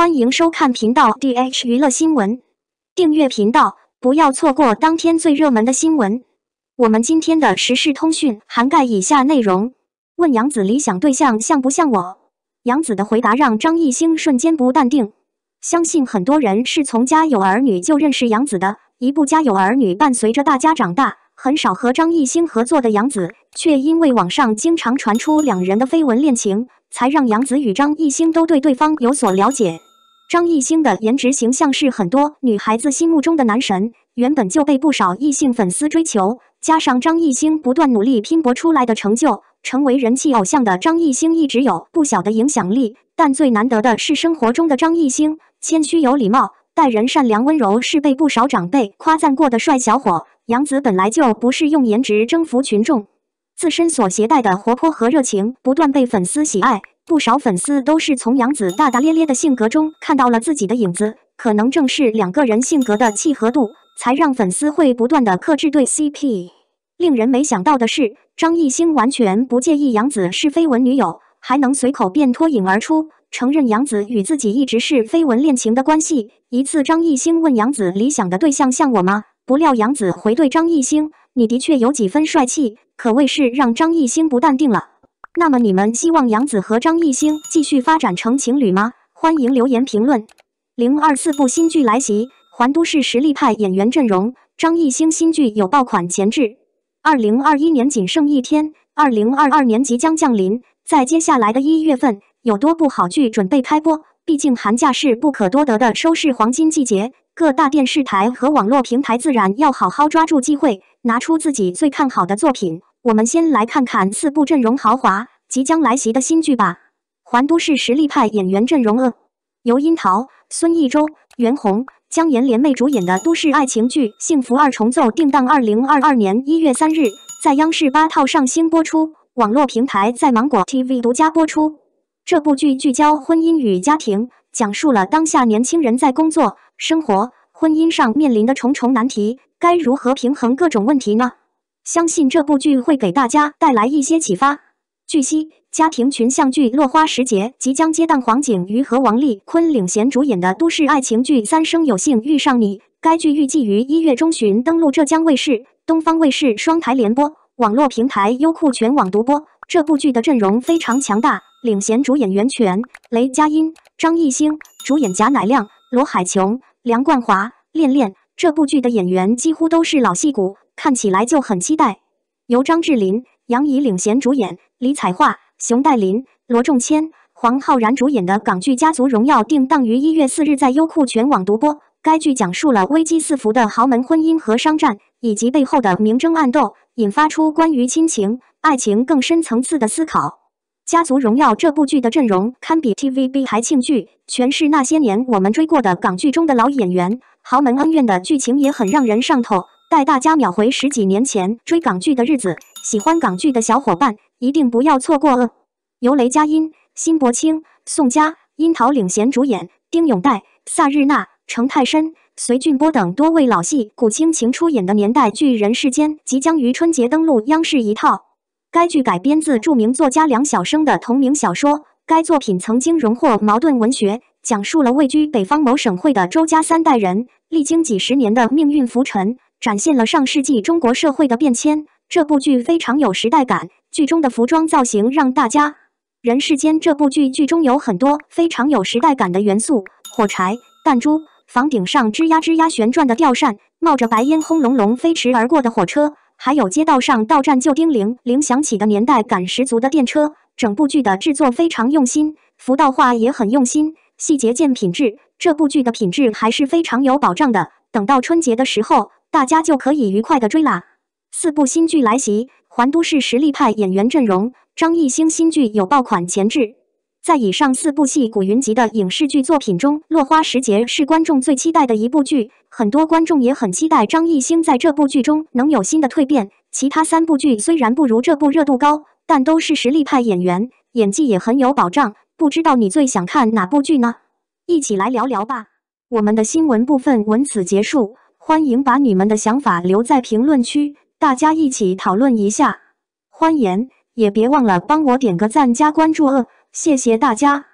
欢迎收看频道 dh 娱乐新闻，订阅频道不要错过当天最热门的新闻。我们今天的时事通讯涵盖以下内容：问杨子理想对象像不像我，杨子的回答让张艺兴瞬间不淡定。相信很多人是从《家有儿女》就认识杨子的，一部《家有儿女》伴随着大家长大。很少和张艺兴合作的杨子，却因为网上经常传出两人的绯闻恋情，才让杨子与张艺兴都对对方有所了解。张艺兴的颜值形象是很多女孩子心目中的男神，原本就被不少异性粉丝追求。加上张艺兴不断努力拼搏出来的成就，成为人气偶像的张艺兴一直有不小的影响力。但最难得的是生活中的张艺兴，谦虚有礼貌，待人善良温柔，是被不少长辈夸赞过的帅小伙。杨子本来就不是用颜值征服群众，自身所携带的活泼和热情，不断被粉丝喜爱。不少粉丝都是从杨紫大大咧咧的性格中看到了自己的影子，可能正是两个人性格的契合度，才让粉丝会不断的克制对 CP。令人没想到的是，张艺兴完全不介意杨紫是绯闻女友，还能随口便脱颖而出，承认杨紫与自己一直是绯闻恋情的关系。一次，张艺兴问杨紫理想的对象像我吗？不料杨紫回对张艺兴：“你的确有几分帅气，可谓是让张艺兴不淡定了。”那么你们希望杨紫和张艺兴继续发展成情侣吗？欢迎留言评论。零二四部新剧来袭，环都市实力派演员阵容，张艺兴新剧有爆款潜质。二零二一年仅剩一天，二零二二年即将降临，在接下来的一月份有多部好剧准备开播？毕竟寒假是不可多得的收视黄金季节，各大电视台和网络平台自然要好好抓住机会，拿出自己最看好的作品。我们先来看看四部阵容豪华、即将来袭的新剧吧。环都市实力派演员阵容，呃，由樱桃、孙艺洲、袁弘、姜妍联袂主演的都市爱情剧《幸福二重奏》定档二零二二年一月三日，在央视八套上星播出，网络平台在芒果 TV 独家播出。这部剧聚焦婚姻与家庭，讲述了当下年轻人在工作、生活、婚姻上面临的重重难题，该如何平衡各种问题呢？相信这部剧会给大家带来一些启发。据悉，家庭群像剧《落花时节》即将接档黄景瑜和王丽坤领衔主演的都市爱情剧《三生有幸遇上你》。该剧预计于一月中旬登陆浙江卫视、东方卫视双台联播，网络平台优酷全网独播。这部剧的阵容非常强大，领衔主演袁泉、雷佳音、张艺兴，主演贾乃亮、罗海琼、梁冠华、练练。这部剧的演员几乎都是老戏骨。看起来就很期待，由张智霖、杨怡领衔主演，李彩桦、熊黛林、罗仲谦、黄浩然主演的港剧《家族荣耀》定档于一月四日在优酷全网独播。该剧讲述了危机四伏的豪门婚姻和商战，以及背后的明争暗斗，引发出关于亲情、爱情更深层次的思考。《家族荣耀》这部剧的阵容堪比 TVB 台庆剧，全是那些年我们追过的港剧中的老演员。豪门恩怨的剧情也很让人上头。带大家秒回十几年前追港剧的日子，喜欢港剧的小伙伴一定不要错过！由雷佳音、辛柏青、宋佳、樱桃领衔主演，丁勇岱、萨日娜、程泰申、隋俊波等多位老戏骨倾情出演的年代剧《人世间》即将于春节登陆央视一套。该剧改编自著名作家梁晓声的同名小说，该作品曾经荣获茅盾文学。讲述了位居北方某省会的周家三代人，历经几十年的命运浮沉。展现了上世纪中国社会的变迁。这部剧非常有时代感，剧中的服装造型让大家人世间这部剧剧中有很多非常有时代感的元素：火柴、弹珠、房顶上吱呀吱呀旋转的吊扇、冒着白烟轰隆隆飞驰而过的火车，还有街道上到站就叮铃铃响起的年代感十足的电车。整部剧的制作非常用心，服道化也很用心，细节见品质。这部剧的品质还是非常有保障的。等到春节的时候。大家就可以愉快的追啦。四部新剧来袭，环都是实力派演员阵容。张艺兴新剧有爆款潜质。在以上四部戏，古云集的影视剧作品中，《落花时节》是观众最期待的一部剧，很多观众也很期待张艺兴在这部剧中能有新的蜕变。其他三部剧虽然不如这部热度高，但都是实力派演员，演技也很有保障。不知道你最想看哪部剧呢？一起来聊聊吧。我们的新闻部分文此结束。欢迎把你们的想法留在评论区，大家一起讨论一下。欢迎，也别忘了帮我点个赞、加关注哦，谢谢大家。